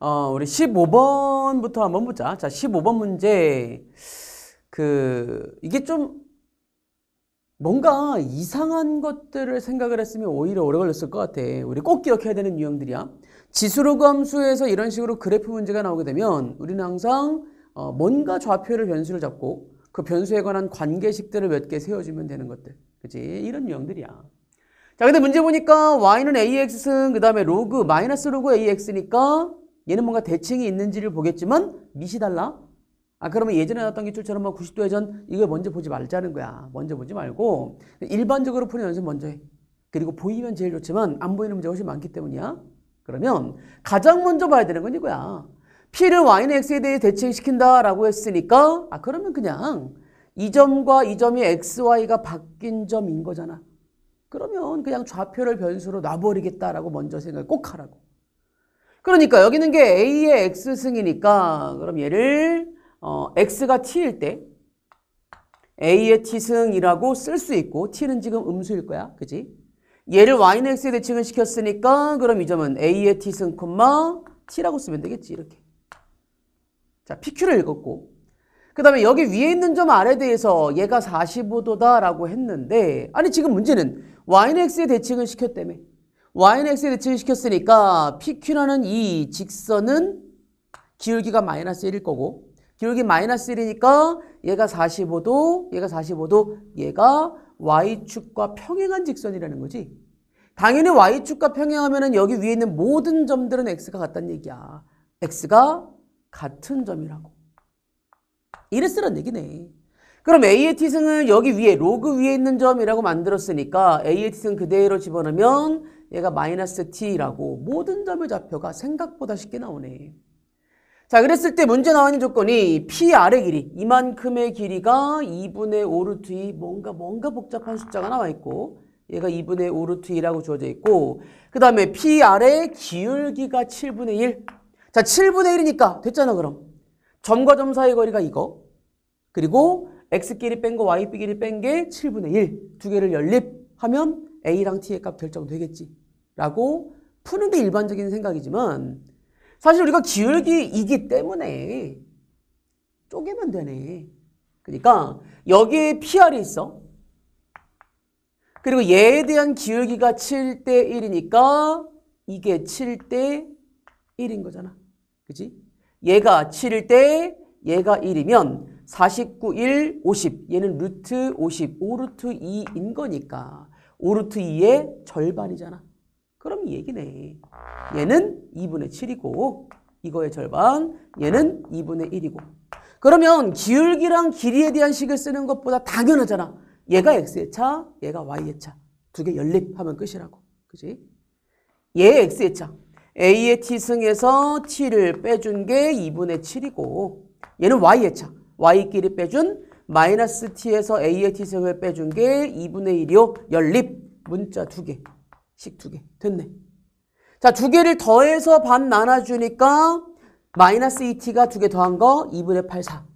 어, 우리 15번부터 한번 보자. 자, 15번 문제. 그, 이게 좀 뭔가 이상한 것들을 생각을 했으면 오히려 오래 걸렸을 것 같아. 우리 꼭 기억해야 되는 유형들이야. 지수로 함수에서 이런 식으로 그래프 문제가 나오게 되면 우리는 항상 어, 뭔가 좌표를 변수를 잡고 그 변수에 관한 관계식들을 몇 개 세워주면 되는 것들. 그치? 이런 유형들이야. 자, 근데 문제 보니까 y는 ax, 그 다음에 로그, 마이너스 로그 ax니까 얘는 뭔가 대칭이 있는지를 보겠지만 밑이 달라. 아 그러면 예전에 나왔던 기출처럼 막 뭐 90도 회전 이걸 먼저 보지 말자는 거야. 먼저 보지 말고 일반적으로 푸는 연습 먼저 해. 그리고 보이면 제일 좋지만 안 보이는 문제가 훨씬 많기 때문이야. 그러면 가장 먼저 봐야 되는 건 이거야. P를 Y는 X에 대해 대칭시킨다라고 했으니까 아 그러면 그냥 이 점과 이 점이 XY가 바뀐 점인 거잖아. 그러면 그냥 좌표를 변수로 놔버리겠다라고 먼저 생각을 꼭 하라고. 그러니까 여기 는게 A의 X승이니까 그럼 얘를 어, X가 T일 때 A의 T승이라고 쓸 수 있고 T는 지금 음수일 거야. 그지? 얘를 Y는 X에 대칭을 시켰으니까 그럼 이 점은 A의 T승, T라고 쓰면 되겠지. 이렇게. 자, PQ를 읽었고 그 다음에 여기 위에 있는 점 아래에 대해서 얘가 45도다라고 했는데 아니 지금 문제는 Y는 X에 대칭을 시켰다며 y는 x에 대칭 시켰으니까 pq라는 이 직선은 기울기가 마이너스 1일 거고 기울기 마이너스 1이니까 얘가 45도, 얘가 45도, 얘가 y축과 평행한 직선이라는 거지. 당연히 y축과 평행하면 여기 위에 있는 모든 점들은 x가 같다는 얘기야. x가 같은 점이라고. 이랬으란 얘기네. 그럼 a의 t승을 여기 위에 로그 위에 있는 점이라고 만들었으니까 a의 t승 그대로 집어넣으면 얘가 마이너스 t라고 모든 점을 좌표가 생각보다 쉽게 나오네. 자 그랬을 때 문제 나오는 조건이 p 아래 길이 이만큼의 길이가 2분의 5 루트 2 뭔가 뭔가 복잡한 숫자가 나와 있고 얘가 2분의 5 루트 2라고 주어져 있고 그 다음에 p 아래 기울기가 7분의 1. 자 7분의 1이니까 됐잖아 그럼. 점과 점 사이 거리가 이거 그리고 x끼리 뺀 거 y끼리 b 뺀게 7분의 1 두 개를 연립하면 a랑 t의 값 결정되겠지. 라고 푸는 게 일반적인 생각이지만 사실 우리가 기울기이기 때문에 쪼개면 되네. 그러니까 여기에 PR이 있어. 그리고 얘에 대한 기울기가 7대 1이니까 이게 7대 1인 거잖아. 그지? 얘가 7일 얘가 1이면 49, 1, 50. 얘는 루트 50, 5루트 2인 거니까. 5루트 2의 절반이잖아. 그럼 이 얘기네. 얘는 2분의 7이고 이거의 절반, 얘는 2분의 1이고. 그러면 기울기랑 길이에 대한 식을 쓰는 것보다 당연하잖아. 얘가 x의 차, 얘가 y의 차. 두 개 연립하면 끝이라고. 그지? 얘 x의 차. a의 t승에서 t를 빼준 게 2분의 7이고 얘는 y의 차. y끼리 빼준 마이너스 t에서 a의 t승을 빼준 게 2분의 1이요. 연립 문자 두 개. 식두개 됐네. 자, 두 개를 더해서 반 나눠주니까 마이너스 2t가 두 개 더한 거 2분의 8, 4.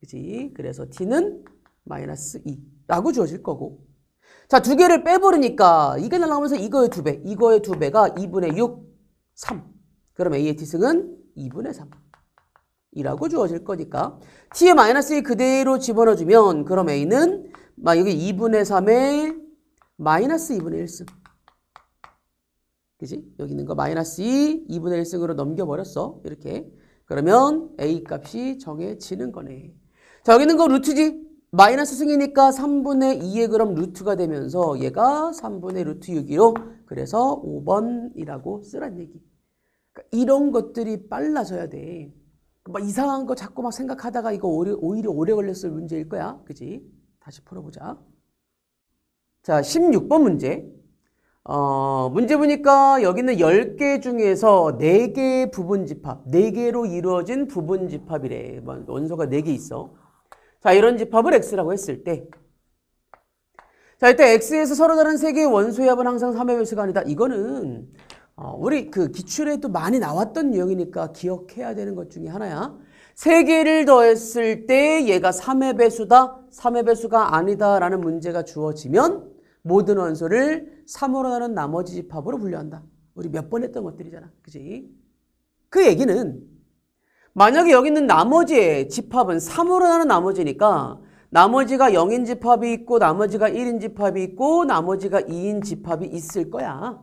그지? 그래서 t는 마이너스 2라고 주어질 거고. 자, 두 개를 빼버리니까 이게 날라오면서 이거의 두 배, 이거의 두 배가 2분의 6, 3. 그럼 a의 t승은 2분의 3. 이라고 주어질 거니까 t의 마이너스 2 그대로 집어넣어주면 그럼 a는 막 여기 2분의 3에 마이너스 2분의 1승. 그지? 여기 있는 거 마이너스 2, 2분의 1승으로 넘겨버렸어. 이렇게. 그러면 A 값이 정해지는 거네. 자, 여기 있는 거 루트지? 마이너스 승이니까 3분의 2에 그럼 루트가 되면서 얘가 3분의 루트 6이로 그래서 5번이라고 쓰란 얘기. 그러니까 이런 것들이 빨라져야 돼. 그러니까 막 이상한 거 자꾸 막 생각하다가 이거 오히려, 오히려 오래 걸렸을 문제일 거야. 그지? 다시 풀어보자. 자, 16번 문제. 어, 문제 보니까 여기는 10개 중에서 4개의 부분 집합, 4개로 이루어진 부분 집합이래. 뭐 원소가 4개 있어. 자, 이런 집합을 X라고 했을 때. 자, 일단 X에서 서로 다른 3개의 원소의 합은 항상 3의 변수가 아니다. 이거는 어, 우리 그 기출에 도 많이 나왔던 유형이니까 기억해야 되는 것 중에 하나야. 3개를 더했을 때 얘가 3의 배수다, 3의 배수가 아니다라는 문제가 주어지면 모든 원소를 3으로 나눈 나머지 집합으로 분류한다. 우리 몇 번 했던 것들이잖아. 그지? 그 얘기는 만약에 여기 있는 나머지의 집합은 3으로 나눈 나머지니까 나머지가 0인 집합이 있고 나머지가 1인 집합이 있고 나머지가 2인 집합이 있을 거야.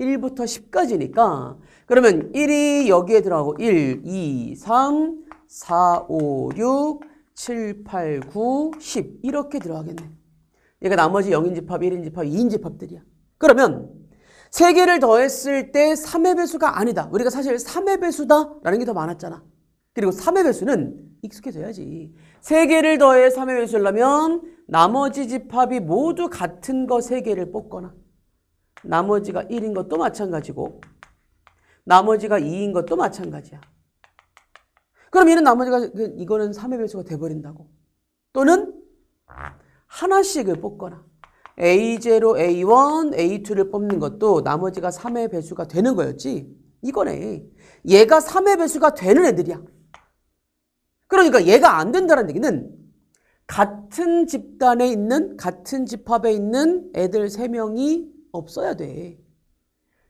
1부터 10까지니까 그러면 1이 여기에 들어가고 1, 2, 3, 4, 5, 6, 7, 8, 9, 10 이렇게 들어가겠네. 그러니까 나머지 0인 집합, 1인 집합, 2인 집합들이야. 그러면 3개를 더했을 때 3의 배수가 아니다. 우리가 사실 3의 배수다라는 게 더 많았잖아. 그리고 3의 배수는 익숙해져야지. 3개를 더해 3의 배수라면 나머지 집합이 모두 같은 거 3개를 뽑거나 나머지가 1인 것도 마찬가지고 나머지가 2인 것도 마찬가지야. 그럼 얘는 나머지가 그 이거는 3의 배수가 돼버린다고. 또는 하나씩을 뽑거나 A0, A1, A2를 뽑는 것도 나머지가 3의 배수가 되는 거였지. 이거네. 얘가 3의 배수가 되는 애들이야. 그러니까 얘가 안 된다는 얘기는 같은 집단에 있는, 같은 집합에 있는 애들 3명이 없어야 돼.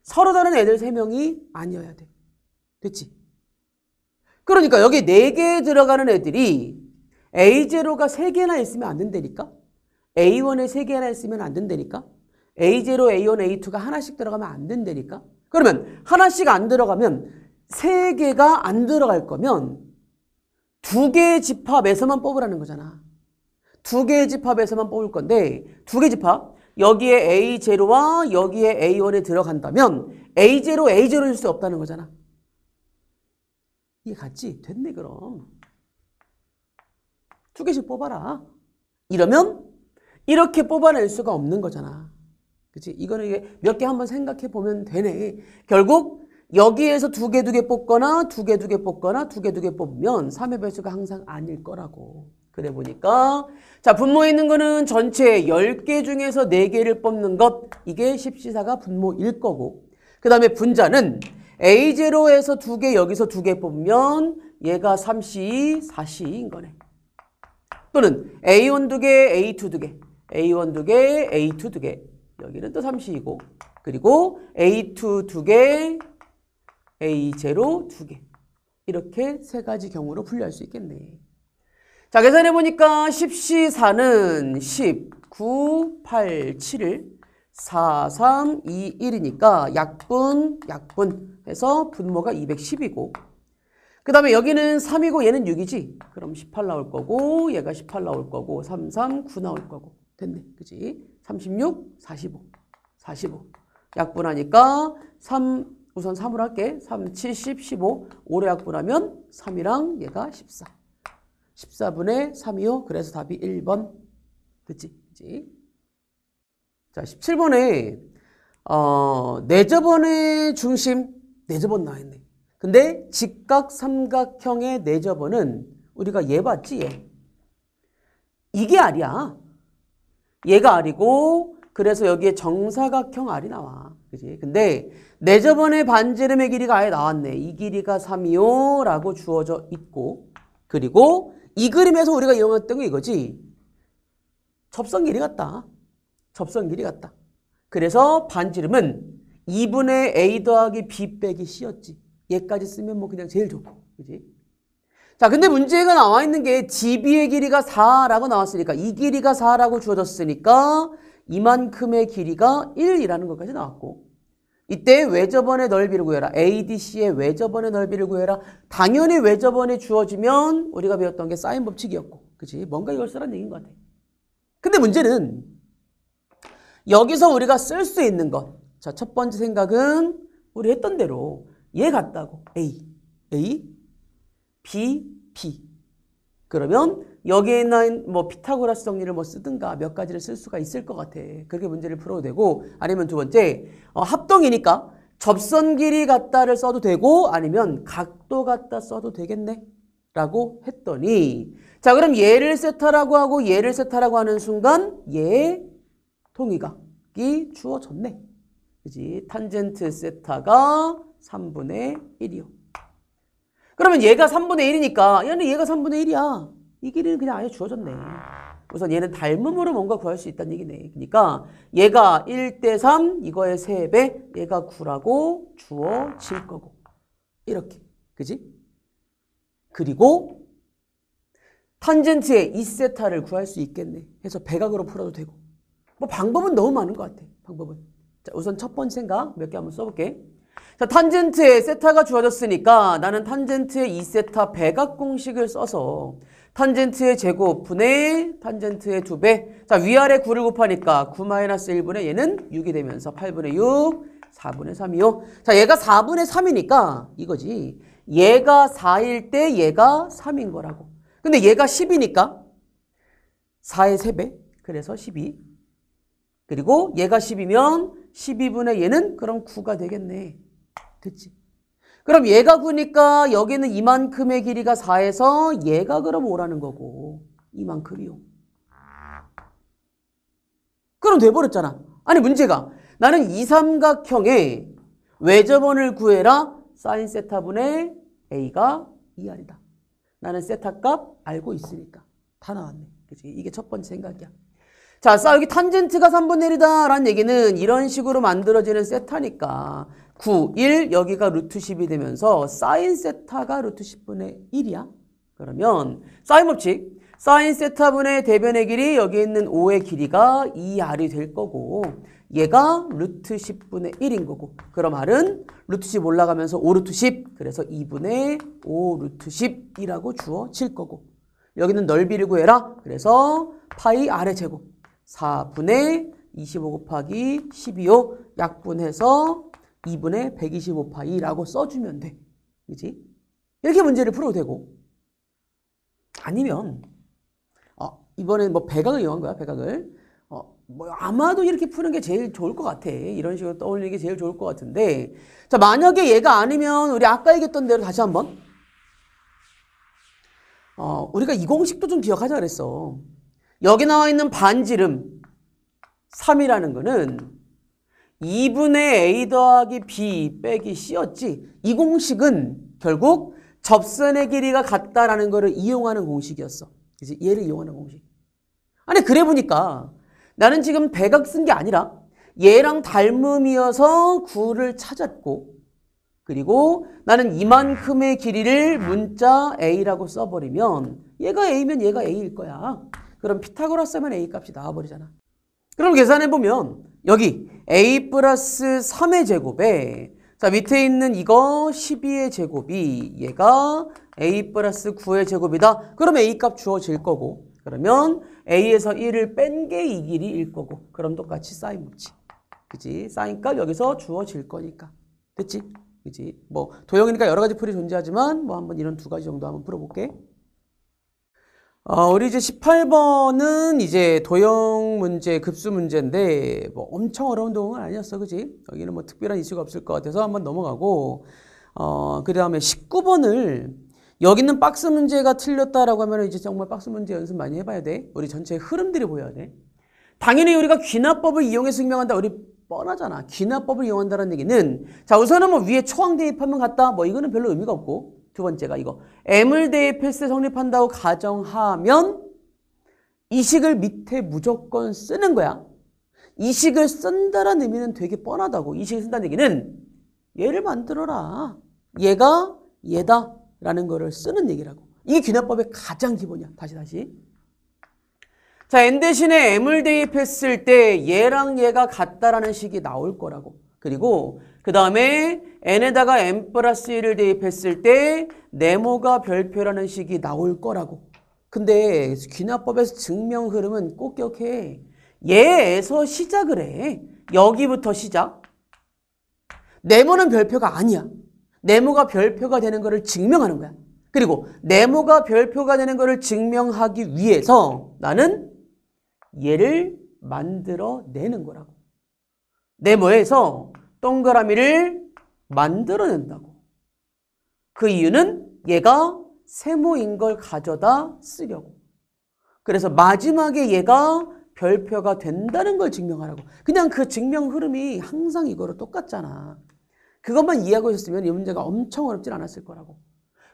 서로 다른 애들 3명이 아니어야 돼. 됐지? 그러니까 여기 4개 들어가는 애들이 A0가 3개나 있으면 안 된다니까? A1에 세 개나 있으면 안 된다니까? A0, A1, A2가 하나씩 들어가면 안 된다니까? 그러면 하나씩 안 들어가면 세 개가 안 들어갈 거면 두 개의 집합에서만 뽑으라는 거잖아. 두 개의 집합에서만 뽑을 건데 두개 집합 여기에 A0와 여기에 a 1에 들어간다면 A0, A0일 수 없다는 거잖아. 이해 갔지? 됐네 그럼. 두 개씩 뽑아라. 이러면 이렇게 뽑아낼 수가 없는 거잖아. 그치? 이거는 몇 개 한번 생각해 보면 되네. 결국 여기에서 두 개 두 개 뽑거나 두 개 두 개 뽑거나 두 개 두 개 뽑으면 3의 배수가 항상 아닐 거라고. 그래 보니까 자 분모 있는 거는 전체 10개 중에서 4개를 뽑는 것 이게 십시사가 분모일 거고 그 다음에 분자는 A0에서 2개 여기서 2개 뽑으면 얘가 3C, 4C인 거네 또는 A1 2개, A2 2개 A1 두 개, A2 두 개. 여기는 또 30이고. 그리고 A2 두 개, A0 두 개. 이렇게 세 가지 경우로 분류할 수 있겠네. 자, 계산해 보니까 10C4는 10, 9, 8, 7을 4, 3, 2, 1이니까 약분, 약분 해서 분모가 210이고 그 다음에 여기는 3이고 얘는 6이지 그럼 18 나올 거고 얘가 18 나올 거고 3, 3, 9 나올 거고 됐네. 그지? 36, 45. 45. 약분하니까 3, 우선 3으로 할게. 3, 70, 15. 5로 약분하면 3이랑 얘가 14. 14분의 3이요. 그래서 답이 1번. 그치? 그치? 자, 17번에, 어, 내접원의 중심, 내접원 나와있네. 근데 직각 삼각형의 내접원은 우리가 얘 봤지, 얘. 이게 아니야. 얘가 R이고 그래서 여기에 정사각형 R이 나와. 그지? 근데 내저번에 반지름의 길이가 아예 나왔네. 이 길이가 3이요 라고 주어져 있고 그리고 이 그림에서 우리가 이용했던 게 이거지. 접선 길이 같다. 접선 길이 같다. 그래서 반지름은 2분의 A 더하기 B 빼기 C였지. 얘까지 쓰면 뭐 그냥 제일 좋고. 그지? 자, 근데 문제가 나와 있는 게 GB의 길이가 4라고 나왔으니까 이 길이가 4라고 주어졌으니까 이만큼의 길이가 1이라는 것까지 나왔고 이때 외접원의 넓이를 구해라. ADC의 외접원의 넓이를 구해라. 당연히 외접원이 주어지면 우리가 배웠던 게 사인 법칙이었고 그치? 뭔가 이걸 쓰라는 얘기인 것 같아. 근데 문제는 여기서 우리가 쓸 수 있는 것. 자, 첫 번째 생각은 우리 했던 대로 얘 같다고. A. A B, B. 그러면 여기에 있는 뭐 피타고라스 정리를 뭐 쓰든가 몇 가지를 쓸 수가 있을 것 같아. 그렇게 문제를 풀어도 되고 아니면 두 번째 어, 합동이니까 접선 길이 같다를 써도 되고 아니면 각도 같다 써도 되겠네. 라고 했더니 자 그럼 얘를 세타라고 하고 얘를 세타라고 하는 순간 얘 통이각이 주어졌네. 그지? 탄젠트 세타가 3분의 1이요. 그러면 얘가 3분의 1이니까 얘는 얘가 3분의 1이야. 이 길이는 그냥 아예 주어졌네. 우선 얘는 닮음으로 뭔가 구할 수 있다는 얘기네. 그러니까 얘가 1대 3, 이거의 3배, 얘가 9라고 주어질 거고. 이렇게. 그지? 그리고 탄젠트의 2세타를 구할 수 있겠네. 해서 배각으로 풀어도 되고. 뭐 방법은 너무 많은 것 같아. 방법은. 자, 우선 첫 번째 생각 몇 개 한번 써볼게. 자, 탄젠트의 세타가 주어졌으니까 나는 탄젠트의 2세타 배각 공식을 써서 탄젠트의 제곱 분의 탄젠트의 2배 자 위아래 9를 곱하니까 9 1분의 얘는 6이 되면서 8분의 6 4분의 3이요 자 얘가 4분의 3이니까 이거지 얘가 4일 때 얘가 3인 거라고 근데 얘가 10이니까 4의 3배 그래서 12 그리고 얘가 10이면 12분의 얘는 그럼 9가 되겠네 됐지? 그럼 얘가 9니까 여기는 이만큼의 길이가 4에서 얘가 그럼 5라는 거고 이만큼이요. 그럼 돼버렸잖아. 아니 문제가 나는 이 삼각형의 외접원을 구해라 사인 세타분의 A가 2R이다. 나는 세타값 알고 있으니까 다 나왔네. 그치? 이게 첫 번째 생각이야. 자, 여기 탄젠트가 3분의 1이다 라는 얘기는 이런 식으로 만들어지는 세타니까 9, 1 여기가 루트 10이 되면서 사인 세타가 루트 10분의 1이야. 그러면 사인 법칙 사인 세타분의 대변의 길이 여기 있는 5의 길이가 2r이 될 거고 얘가 루트 10분의 1인 거고 그럼 r은 루트 10 올라가면서 5 루트 10 그래서 2분의 5 루트 10이라고 주어질 거고 여기는 넓이를 구해라 그래서 파이 r의 제곱 4분의 25 곱하기 1 2요 약분해서 2분의 125파이라고 써주면 돼. 그지? 이렇게 문제를 풀어도 되고. 아니면, 어, 이번엔 뭐 배각을 이용한 거야, 배각을. 어, 뭐 아마도 이렇게 푸는 게 제일 좋을 것 같아. 이런 식으로 떠올리는 게 제일 좋을 것 같은데. 자, 만약에 얘가 아니면 우리 아까 얘기했던 대로 다시 한번. 어, 우리가 이 공식도 좀 기억하자 그랬어. 여기 나와 있는 반지름 3이라는 거는 2분의 A 더하기 B 빼기 C였지 이 공식은 결국 접선의 길이가 같다라는 것을 이용하는 공식이었어. 이제 얘를 이용하는 공식. 아니 그래 보니까 나는 지금 배각 쓴 게 아니라 얘랑 닮음이어서 9를 찾았고 그리고 나는 이만큼의 길이를 문자 A라고 써버리면 얘가 A면 얘가 A일 거야. 그럼 피타고라스면 A 값이 나와버리잖아. 그럼 계산해보면 여기 a 플러스 3의 제곱에 자 밑에 있는 이거 12의 제곱이 얘가 a 플러스 9의 제곱이다. 그럼 a값 주어질 거고 그러면 a에서 1을 뺀 게 이 길이 1 거고 그럼 똑같이 사인 묻지. 그지? 사인값 여기서 주어질 거니까. 됐지? 그지? 뭐 도형이니까 여러 가지 풀이 존재하지만 뭐 한번 이런 두 가지 정도 한번 풀어볼게. 어, 우리 이제 18번은 이제 도형 문제, 급수 문제인데 뭐 엄청 어려운 도형은 아니었어, 그지? 여기는 뭐 특별한 이슈가 없을 것 같아서 한번 넘어가고 어, 그 다음에 19번을 여기는 박스 문제가 틀렸다라고 하면 이제 정말 박스 문제 연습 많이 해봐야 돼. 우리 전체의 흐름들이 보여야 돼. 당연히 우리가 귀납법을 이용해서 증명한다. 우리 뻔하잖아. 귀납법을 이용한다는 얘기는 자 우선은 뭐 위에 초항 대입하면 갔다뭐 이거는 별로 의미가 없고 두 번째가 이거. M을 대입했을 성립한다고 가정하면 이식을 밑에 무조건 쓰는 거야. 이식을 쓴다는 의미는 되게 뻔하다고. 이식을 쓴다는 얘기는 얘를 만들어라. 얘가 얘다. 라는 거를 쓰는 얘기라고. 이게 귀납법의 가장 기본이야. 다시 다시. 자, n 대신에 m을 대입했을 때 얘랑 얘가 같다라는 식이 나올 거라고. 그리고 그 다음에 n에다가 n 플러스 1을 대입했을 때 네모가 별표라는 식이 나올 거라고. 근데 귀납법에서 증명 흐름은 꼭 기억해. 얘에서 시작을 해. 여기부터 시작. 네모는 별표가 아니야. 네모가 별표가 되는 것을 증명하는 거야. 그리고 네모가 별표가 되는 것을 증명하기 위해서 나는 얘를 만들어내는 거라고. 네모에서 동그라미를 만들어낸다고. 그 이유는 얘가 세모인 걸 가져다 쓰려고. 그래서 마지막에 얘가 별표가 된다는 걸 증명하라고. 그냥 그 증명 흐름이 항상 이거로 똑같잖아. 그것만 이해하고 있었으면 이 문제가 엄청 어렵진 않았을 거라고.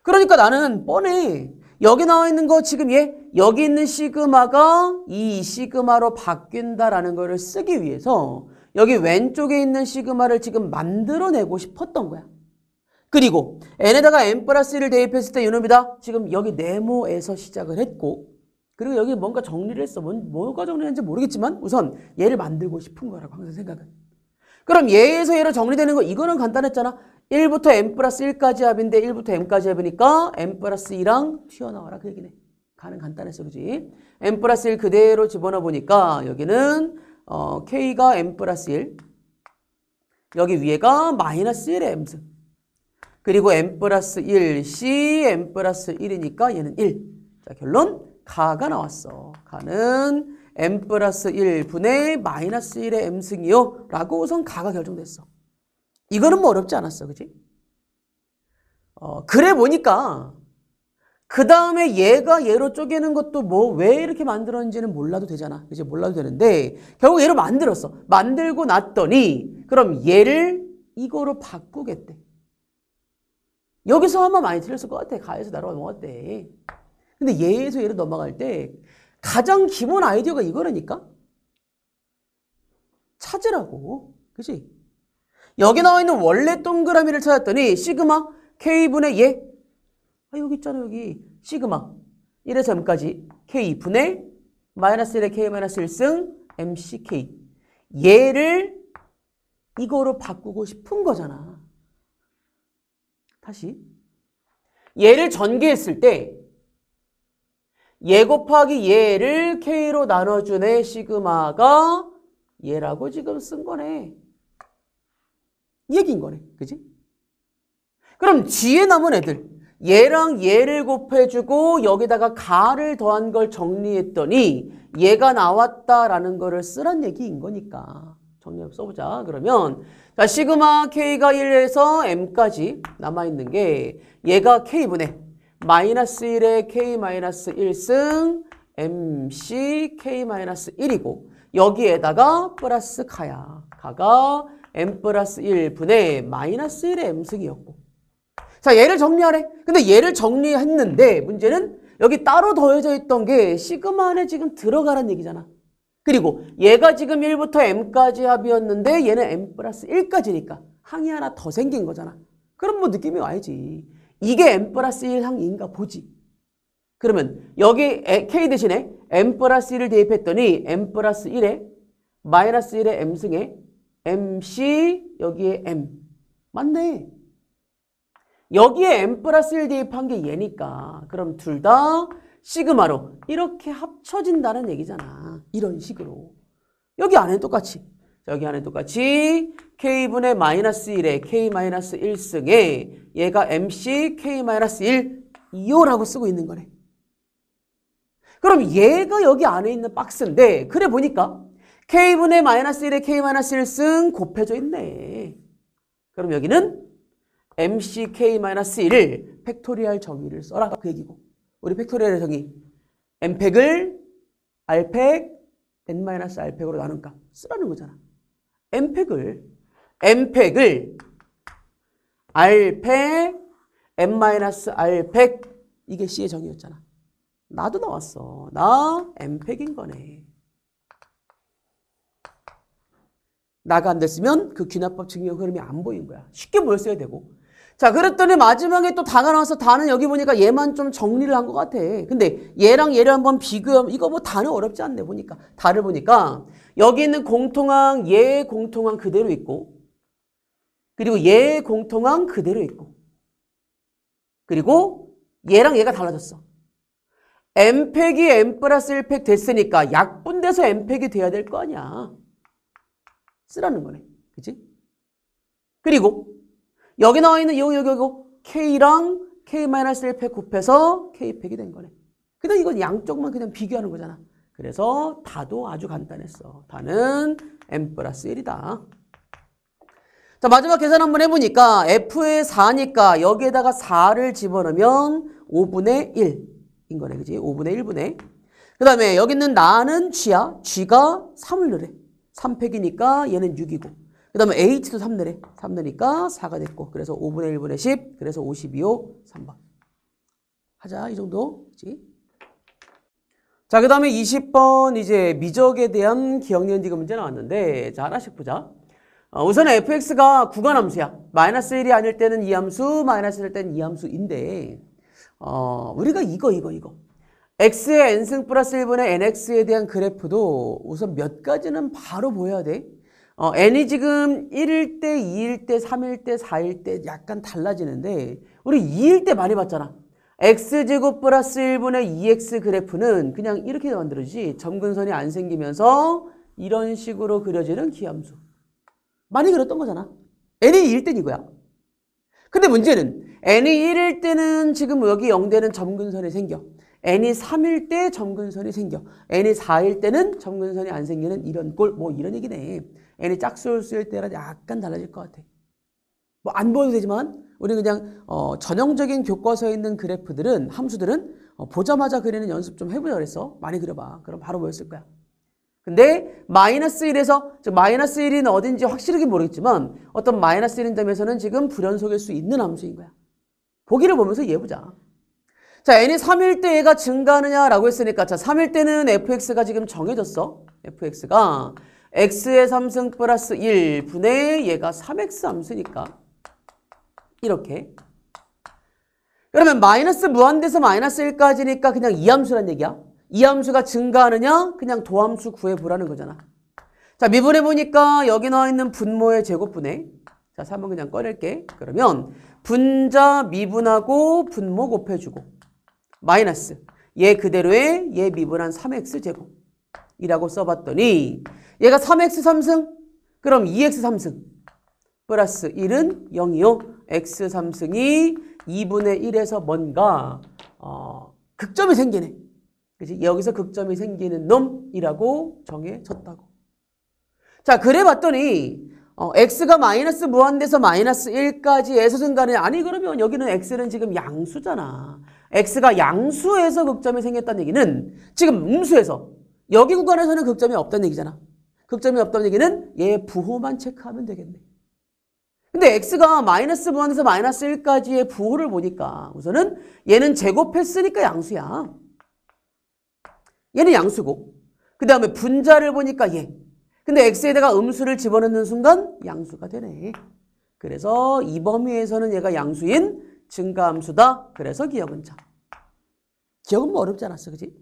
그러니까 나는 뻔해. 여기 나와 있는 거 지금 얘 여기 있는 시그마가 이 시그마로 바뀐다라는 거를 쓰기 위해서 여기 왼쪽에 있는 시그마를 지금 만들어내고 싶었던 거야. 그리고 n에다가 n 플러스 1을 대입했을 때 이놈이다. 지금 여기 네모에서 시작을 했고 그리고 여기 뭔가 정리를 했어. 뭔, 뭐가 정리했는지 모르겠지만 우선 얘를 만들고 싶은 거라고 항상 생각은. 그럼 얘에서 얘로 정리되는 거 이거는 간단했잖아. 1부터 n 플러스 1까지 합인데 1부터 m 까지 합이니까 n 플러스 2랑 튀어나와라 그 얘기네. 가는 간단했어 그지? n 플러스 1 그대로 집어넣어 보니까 여기는 어, K가 M 플러스 1 여기 위에가 마이너스 1M 의 그리고 M 플러스 1 C M 플러스 1이니까 얘는 1 자, 결론 가가 나왔어 가는 M 플러스 1분의 마이너스 1의 M승이요 라고 우선 가가 결정됐어 이거는 뭐 어렵지 않았어 그지? 어, 그래 보니까 그 다음에 얘가 얘로 쪼개는 것도 뭐 왜 이렇게 만들었는지는 몰라도 되잖아. 이제 몰라도 되는데 결국 얘로 만들었어. 만들고 났더니 그럼 얘를 이거로 바꾸겠대. 여기서 한번 많이 틀렸을 것 같아. 가에서 나로 넘어갔대. 근데 얘에서 얘로 넘어갈 때 가장 기본 아이디어가 이거라니까? 찾으라고. 그지? 여기 나와 있는 원래 동그라미를 찾았더니 시그마 K분의 얘 아, 여기 있잖아 여기 시그마 1에서 m까지 k 분의 마이너스 1의 k 마이너스 1승 mck 얘를 이거로 바꾸고 싶은 거잖아. 다시 얘를 전개했을 때얘 곱하기 얘를 k로 나눠주네 시그마가 얘라고 지금 쓴 거네. 얘긴 거네. 그지? 그럼 g에 남은 애들 얘랑 얘를 곱해주고 여기다가 가를 더한 걸 정리했더니 얘가 나왔다라는 거를 쓰란 얘기인 거니까. 정리해 써보자. 그러면 자 시그마 k가 1에서 m까지 남아있는 게 얘가 k분의 마이너스 1의 k 마이너스 1승 mc k 마이너스 1이고 여기에다가 플러스 가야 가가 m 플러스 1분의 마이너스 1의 m승이었고 자, 얘를 정리하래. 근데 얘를 정리했는데 문제는 여기 따로 더해져 있던 게 시그마 안에 지금 들어가란 얘기잖아. 그리고 얘가 지금 1부터 m까지 합이었는데 얘는 m 플러스 1까지니까 항이 하나 더 생긴 거잖아. 그럼 뭐 느낌이 와야지. 이게 m 플러스 1 항인가 보지. 그러면 여기 k 대신에 m 플러스 1을 대입했더니 m 플러스 1에 마이너스 1에 m승에 mc 여기에 m. 맞네. 여기에 n 플러스 1 대입한 게 얘니까 그럼 둘 다 시그마로 이렇게 합쳐진다는 얘기잖아. 이런 식으로. 여기 안에 똑같이 여기 안에 똑같이 k분의 마이너스 1에 k 마이너스 1승에 얘가 mc k 마이너스 1 2호라고 쓰고 있는 거네. 그럼 얘가 여기 안에 있는 박스인데 그래 보니까 k분의 마이너스 1에 k 마이너스 1승 곱해져 있네. 그럼 여기는 MCK-1을 팩토리알 정의를 써라. 그 얘기고. 우리 팩토리알 정의. M팩을 알팩 n 알팩으로 나눈까 쓰라는 거잖아. M팩을, M팩을 R팩, n 알팩 이게 C의 정의였잖아. 나도 나왔어. 나 M팩인 거네. 나가 안 됐으면 그 귀납법 증명 흐름이 안 보인 거야. 쉽게 보였어야 되고 자 그랬더니 마지막에 또 다가 나와서 다는 여기 보니까 얘만 좀 정리를 한 것 같아. 근데 얘랑 얘를 한번 비교하면 이거 뭐 다는 어렵지 않네 보니까. 다를 보니까 여기 있는 공통항 얘의 공통항 그대로 있고 그리고 얘의 공통항 그대로 있고 그리고 얘랑 얘가 달라졌어. m팩이 m 플러스 1팩 됐으니까 약분돼서 m팩이 돼야 될 거 아니야. 쓰라는 거네. 그치? 그리고 여기 나와 있는 이용 여기 여기고 K랑 K-1팩 곱해서 K팩이 된 거네. 그냥 이건 양쪽만 그냥 비교하는 거잖아. 그래서 다도 아주 간단했어. 다는 M 플러스 1이다. 자 마지막 계산 한번 해보니까 F의 4니까 여기에다가 4를 집어넣으면 5분의 1인 거네. 그지? 5분의 1분의 그 다음에 여기 있는 나는 G야. G가 3을 넣으래. 3팩이니까 얘는 6이고. 그 다음에 h도 3내래. 3내니까 4가 됐고 그래서 5분의 1분의 10 그래서 52호 3번. 하자 이 정도. 그치? 자, 그 다음에 20번 이제 미적에 대한 기억연지가 문제 나왔는데 자 하나씩 보자. 어, 우선 fx가 구간 함수야. 마이너스 1이 아닐 때는 이 함수, 마이너스 1일 때는 이 함수인데 어, 우리가 이거 이거 이거 x의 n승 플러스 1분의 nx에 대한 그래프도 우선 몇 가지는 바로 보여야 돼. 어, n이 지금 1일 때, 2일 때, 3일 때, 4일 때 약간 달라지는데 우리 2일 때 많이 봤잖아. x제곱 플러스 1분의 2x 그래프는 그냥 이렇게 만들어지지 점근선이 안 생기면서 이런 식으로 그려지는 기함수. 많이 그렸던 거잖아. n이 2일 땐 이거야. 근데 문제는 n이 1일 때는 지금 여기 0대는 점근선이 생겨. N이 3일 때 점근선이 생겨. N이 4일 때는 점근선이 안 생기는 이런 꼴, 뭐 이런 얘기네. N이 짝수일 때랑 약간 달라질 것 같아. 뭐 안 보여도 되지만, 우리는 그냥, 어, 전형적인 교과서에 있는 그래프들은, 함수들은, 어, 보자마자 그리는 연습 좀 해보자 그랬어. 많이 그려봐. 그럼 바로 보였을 거야. 근데 마이너스 1에서 즉 마이너스 1인 어딘지 확실하게 모르겠지만 어떤 마이너스 1인 점에서는 지금 불연속일 수 있는 함수인 거야. 보기를 보면서 이해해보자. 자, n이 3일 때 얘가 증가하느냐라고 했으니까 자, 3일 때는 fx가 지금 정해졌어. fx가 x의 3승 플러스 1분의 얘가 3x 함수니까 이렇게 그러면 마이너스 무한대에서 마이너스 1까지니까 그냥 이 함수란 얘기야. 이 함수가 증가하느냐? 그냥 도함수 구해보라는 거잖아. 자, 미분해보니까 여기 나와 있는 분모의 제곱분해. 자, 3번 그냥 꺼낼게. 그러면 분자 미분하고 분모 곱해주고 마이너스 얘 그대로의 얘 미분한 3x 제곱이라고 써봤더니 얘가 3x 3승 그럼 2x 3승 플러스 1은 0이요. x 3승이 2분의 1에서 뭔가 어, 극점이 생기네. 그치 여기서 극점이 생기는 놈이라고 정해졌다고. 자 그래 봤더니 어, x가 마이너스 무한대서 에 마이너스 1까지 에서순간는 아니 그러면 여기는 x는 지금 양수잖아. x가 양수에서 극점이 생겼다는 얘기는 지금 음수에서 여기 구간에서는 극점이 없다는 얘기잖아. 극점이 없다는 얘기는 얘 부호만 체크하면 되겠네. 근데 x가 마이너스 무한에서 마이너스 1까지의 부호를 보니까 우선은 얘는 제곱했으니까 양수야. 얘는 양수고 그 다음에 분자를 보니까 얘. 근데 x에다가 음수를 집어넣는 순간 양수가 되네. 그래서 이 범위에서는 얘가 양수인 증가함수다. 그래서 기억은 자. 기억은 뭐 어렵지 않았어. 그지?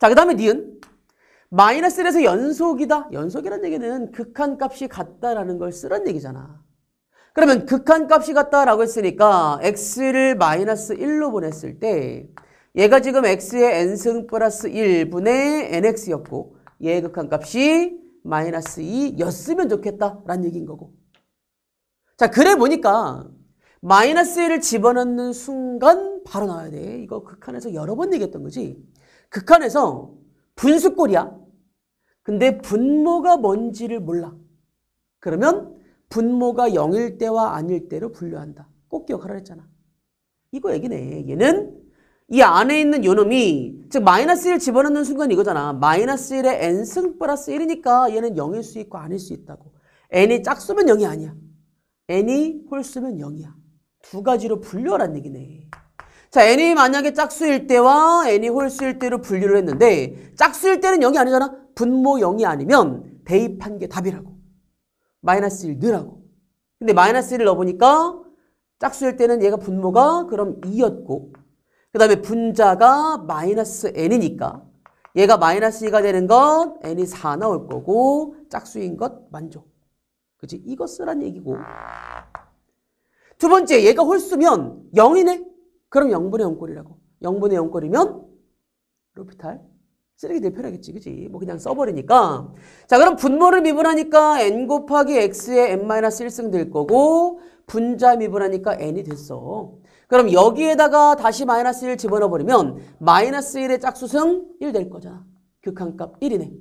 자, 그 다음에 니은. 마이너스 1에서 연속이다. 연속이라는 얘기는 극한 값이 같다라는 걸 쓰란 얘기잖아. 그러면 극한 값이 같다라고 했으니까 x를 마이너스 1로 보냈을 때 얘가 지금 x의 n승 플러스 1분의 nx였고 얘의 극한 값이 마이너스 2였으면 좋겠다라는 얘기인 거고. 자, 그래 보니까 마이너스 1을 집어넣는 순간 바로 나와야 돼. 이거 극한에서 여러 번 얘기했던 거지. 극한에서 분수꼴이야. 근데 분모가 뭔지를 몰라. 그러면 분모가 0일 때와 아닐 때로 분류한다. 꼭 기억하라 했잖아. 이거 얘기네. 얘는 이 안에 있는 요놈이 즉 마이너스 1 집어넣는 순간 이거잖아. 마이너스 1에 n승 플러스 1이니까 얘는 0일 수 있고 아닐 수 있다고. n이 짝수면 0이 아니야. n이 홀수면 0이야. 두 가지로 분류하란 얘기네. 자, n이 만약에 짝수일 때와 n이 홀수일 때로 분류를 했는데 짝수일 때는 0이 아니잖아. 분모 0이 아니면 대입한 게 답이라고. 마이너스 1 넣으라고. 근데 마이너스 1을 넣어보니까 짝수일 때는 얘가 분모가 그럼 2였고 그 다음에 분자가 마이너스 n이니까 얘가 마이너스 2가 되는 건 n이 4 나올 거고 짝수인 것 만족. 그치? 이거 쓰란 얘기고. 두 번째 얘가 홀수면 0이네. 그럼 0분의 0꼴이라고. 0분의 0꼴이면 로피탈 쓰레기 대표라겠지 그지? 뭐 그냥 써버리니까 자 그럼 분모를 미분하니까 n 곱하기 x에 n-1승 될 거고 분자 미분하니까 n이 됐어. 그럼 여기에다가 다시 마이너스 1 집어넣어버리면 마이너스 1의 짝수승 1 될 거잖아. 극한값 1이네.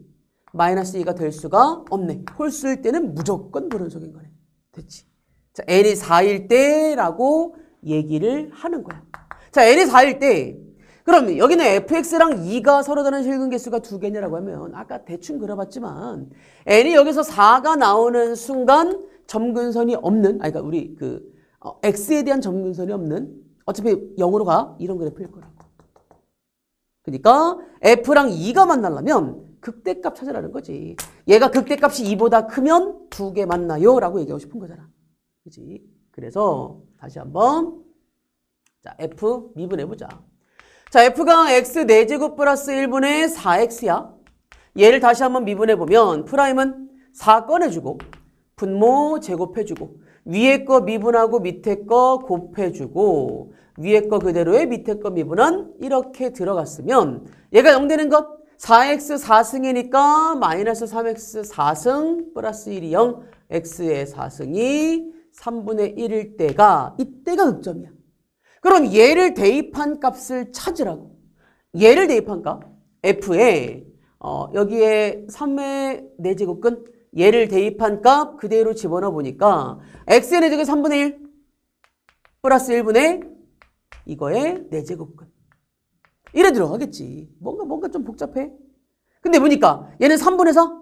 마이너스 2가 될 수가 없네. 홀수일 때는 무조건 불연속인 거네. 됐지? 자, n이 4일 때라고 얘기를 하는 거야. 자, n이 4일 때. 그럼 여기는 fx랑 2가 서로 다른 실근 개수가 두 개냐라고 하면 아까 대충 그려봤지만 n이 여기서 4가 나오는 순간 점근선이 없는 아니 그러니까 우리 그 어, x에 대한 점근선이 없는 어차피 0으로 가 이런 그래프일 거라고. 그러니까 f랑 2가 만나려면 극대값 찾으라는 거지. 얘가 극대값이 2보다 크면 두 개 만나요 라고 얘기하고 싶은 거잖아. 그지? 그래서 다시 한번 자 f 미분해보자. 자 f가 x 4제곱 플러스 1분의 4x야. 얘를 다시 한번 미분해보면 프라임은 4 꺼내주고 분모 제곱해주고 위에 거 미분하고 밑에 거 곱해주고 위에 거 그대로의 밑에 거 미분은 이렇게 들어갔으면 얘가 0 되는 것 4x 4승이니까 마이너스 3x 4승 플러스 1이 0 x의 4승이 3분의 1일 때가 이때가 극점이야 그럼 얘를 대입한 값을 찾으라고. 얘를 대입한 값 f에 어, 여기에 3의 4제곱근 얘를 대입한 값 그대로 집어넣어 보니까 x의 4제곱 3분의 1 플러스 1분의 이거의 4제곱근 이래 들어가겠지. 뭔가 뭔가 좀 복잡해. 근데 보니까 얘는 3분의 4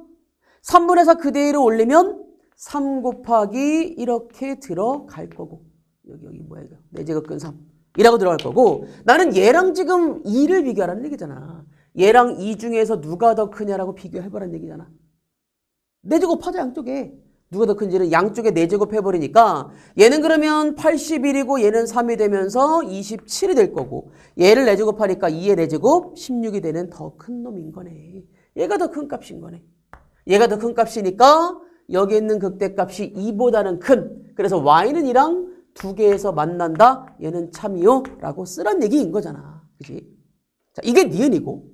3분의 4 그대로 올리면 3 곱하기 이렇게 들어갈 거고 여기 여기 뭐야 이거 내제곱근3 이라고 들어갈 거고 나는 얘랑 지금 2를 비교하라는 얘기잖아 얘랑 2 중에서 누가 더 크냐라고 비교해보라는 얘기잖아 내제곱하자 네 양쪽에 누가 더 큰지는 양쪽에 내제곱 네 해버리니까 얘는 그러면 81이고 얘는 3이 되면서 27이 될 거고 얘를 내제곱하니까 2의 내제곱 16이 되는 더 큰 놈인 거네. 얘가 더 큰 값인 거네. 얘가 더 큰 값이니까 여기 있는 극대값이 2보다는 큰 그래서 y는 이랑 두 개에서 만난다. 얘는 참이요. 라고 쓰란 얘기인 거잖아. 그지? 자, 이게 니은이고.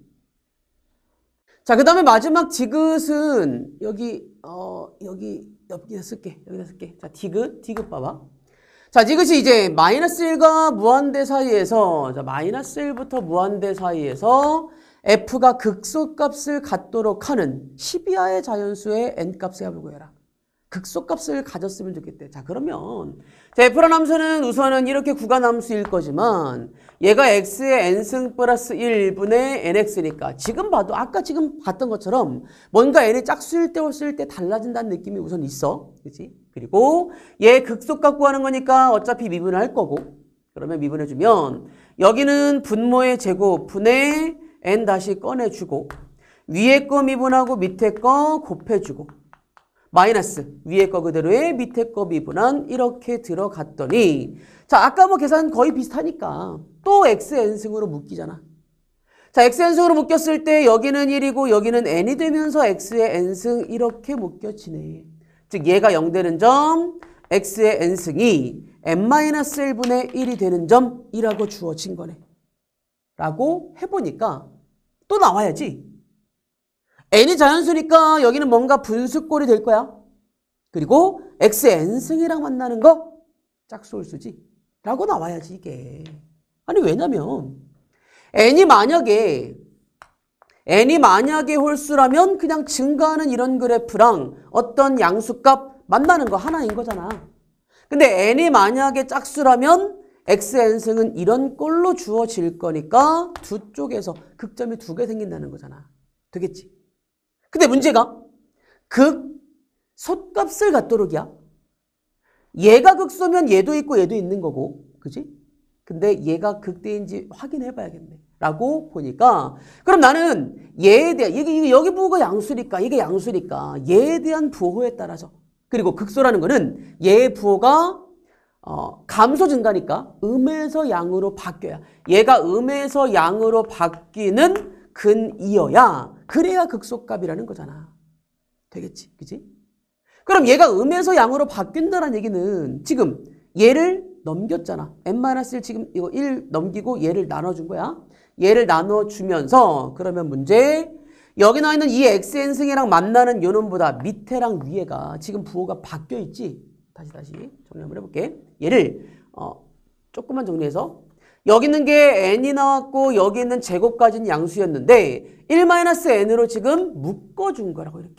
자, 그 다음에 마지막 디귿은 여기, 어, 여기, 여기다 쓸게. 여기다 쓸게. 자, 디귿, 디귿 봐봐. 자, 디귿이 이제 마이너스 1과 무한대 사이에서, 자, 마이너스 1부터 무한대 사이에서 F가 극소값을 갖도록 하는 12하의 자연수의 N값이야 보고해라. 극소값을 가졌으면 좋겠대. 자 그러면 자, 프란 함수는 우선은 이렇게 구간 함수일 거지만 얘가 X의 N승 플러스 1분의 NX니까 지금 봐도 아까 지금 봤던 것처럼 뭔가 N이 짝수일 때 없을 때 달라진다는 느낌이 우선 있어. 그치 그리고 얘 극소값 구하는 거니까 어차피 미분할 거고 그러면 미분해주면 여기는 분모의 제곱 분의 n 다시 꺼내주고 위에 거 미분하고 밑에 거 곱해주고 마이너스 위에 거 그대로에 밑에 거 미분한 이렇게 들어갔더니 자 아까 뭐 계산 거의 비슷하니까 또 xn승으로 묶이잖아. 자 xn승으로 묶였을 때 여기는 1이고 여기는 n이 되면서 x의 n승 이렇게 묶여지네. 즉 얘가 0되는 점 x의 n승이 n-1분의 1이 되는 점이라고 주어진 거네. 라고 해보니까 또 나와야지. n이 자연수니까 여기는 뭔가 분수꼴이 될 거야. 그리고 x n승이랑 만나는 거 짝수홀수지. 라고 나와야지 이게. 아니 왜냐면 n이 만약에 n이 만약에 홀수라면 그냥 증가하는 이런 그래프랑 어떤 양수값 만나는 거 하나인 거잖아. 근데 n이 만약에 짝수라면 xn승은 이런 꼴로 주어질 거니까 두 쪽에서 극점이 두 개 생긴다는 거잖아. 되겠지? 근데 문제가 극 솥값을 갖도록이야. 얘가 극소면 얘도 있고 얘도 있는 거고. 그지? 근데 얘가 극대인지 확인해 봐야겠네. 라고 보니까 그럼 나는 얘에 대한 이게, 여기 부호가 양수니까 이게 양수니까 얘에 대한 부호에 따라서 그리고 극소라는 거는 얘의 부호가 어, 감소 증가니까 음에서 양으로 바뀌어야 얘가 음에서 양으로 바뀌는 근이어야 그래야 극소값이라는 거잖아. 되겠지? 그지? 그럼 얘가 음에서 양으로 바뀐다는 얘기는 지금 얘를 넘겼잖아. n-1 지금 이거 1 넘기고 얘를 나눠준 거야. 얘를 나눠주면서 그러면 문제 여기 나와 있는 이 xn승이랑 만나는 요놈보다 밑에랑 위에가 지금 부호가 바뀌어 있지. 다시 다시 정리 한번 해볼게. 얘를 어, 조금만 정리해서 여기 있는 게 n이 나왔고 여기 있는 제곱까지는 양수였는데 1-n으로 지금 묶어준 거라고 이렇게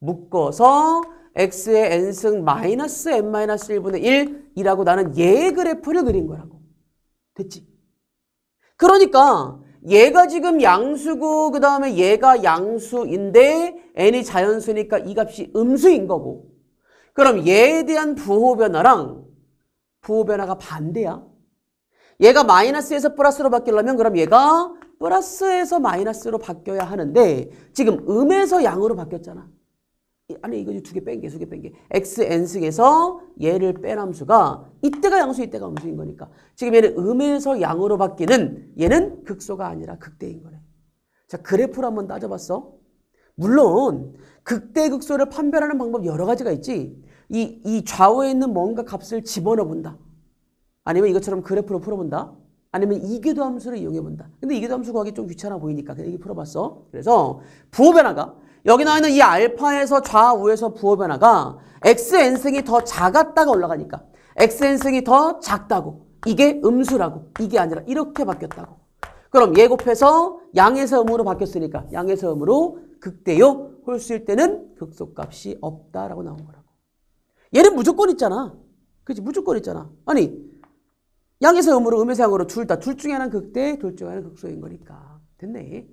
묶어서 x의 n승 마이너스 n-1분의 1이라고 나는 얘 예 그래프를 그린 거라고 됐지? 그러니까 얘가 지금 양수고 그 다음에 얘가 양수인데 n이 자연수니까 이 값이 음수인 거고 그럼 얘에 대한 부호 변화랑 부호 변화가 반대야. 얘가 마이너스에서 플러스로 바뀌려면 그럼 얘가 플러스에서 마이너스로 바뀌어야 하는데 지금 음에서 양으로 바뀌었잖아. 아니 이거 두 개 뺀 게, 두 개 뺀 게. x, n승에서 얘를 뺀 함수가 이때가 양수, 이때가 음수인 거니까. 지금 얘는 음에서 양으로 바뀌는 얘는 극소가 아니라 극대인 거네. 자, 그래프를 한번 따져봤어. 물론 극대 극소를 판별하는 방법 여러 가지가 있지. 이, 이 좌우에 있는 뭔가 값을 집어넣어 본다. 아니면 이것처럼 그래프로 풀어본다. 아니면 이계도 함수를 이용해 본다. 근데 이계도 함수 구하기 좀 귀찮아 보이니까 그냥 이게 풀어봤어. 그래서 부호 변화가 여기 나와 있는 이 알파에서 좌우에서 부호 변화가 xn승이 더 작았다가 올라가니까 xn승이 더 작다고 이게 음수라고 이게 아니라 이렇게 바뀌었다고 그럼 예곱해서 양에서 음으로 바뀌었으니까 양에서 음으로 극대요 홀수일 때는 극소값이 없다라고 나온 거라. 얘는 무조건 있잖아. 그지 무조건 있잖아. 아니 양에서 음으로 음에서 양으로 둘 다 둘 중에 하나는 극대 둘 중에 하나는 극소인 거니까 됐네.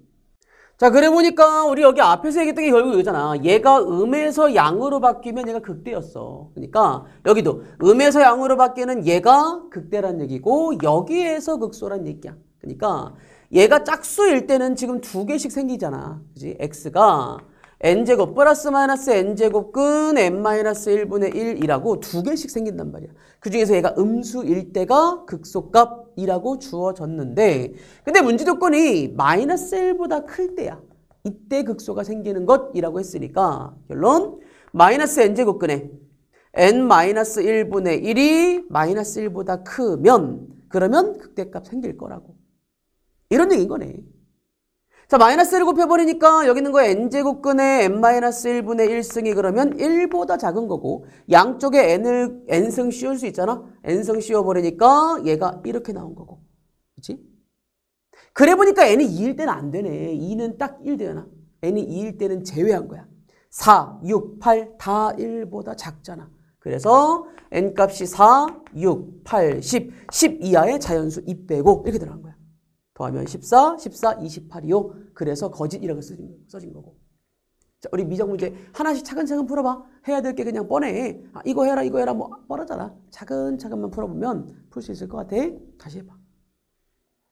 자 그래 보니까 우리 여기 앞에서 얘기했던 게 결국 이거잖아. 얘가 음에서 양으로 바뀌면 얘가 극대였어. 그러니까 여기도 음에서 양으로 바뀌는 얘가 극대란 얘기고 여기에서 극소란 얘기야. 그러니까 얘가 짝수일 때는 지금 두 개씩 생기잖아. 그지 x가 n제곱 플러스 마이너스 n제곱은 n-1분의 1이라고 두 개씩 생긴단 말이야. 그중에서 얘가 음수일 때가 극소값이라고 주어졌는데 근데 문제 조건이 마이너스 1보다 클 때야. 이때 극소가 생기는 것이라고 했으니까 결론 마이너스 n제곱근에 n-1분의 1이 마이너스 1보다 크면 그러면 극대값 생길 거라고. 이런 얘기인 거네. 자, 마이너스를 곱해버리니까 여기 있는 거 n제곱근의 n-1분의 1승이 그러면 1보다 작은 거고 양쪽에 n을 n승 씌울 수 있잖아. n승 씌워버리니까 얘가 이렇게 나온 거고. 그치? 그래 보니까 n이 2일 때는 안 되네. 2는 딱 1 되잖아. n이 2일 때는 제외한 거야. 4, 6, 8 다 1보다 작잖아. 그래서 n값이 4, 6, 8, 10, 10 이하의 자연수 2 빼고 이렇게 들어간 거야. 더하면 14, 14, 28이요. 그래서 거짓이라고 써진 거고. 자, 우리 미적 문제 하나씩 차근차근 풀어봐. 해야 될 게 그냥 뻔해. 아, 이거 해라, 이거 해라. 뭐 뻔하잖아. 차근차근만 풀어보면 풀 수 있을 것 같아. 다시 해봐.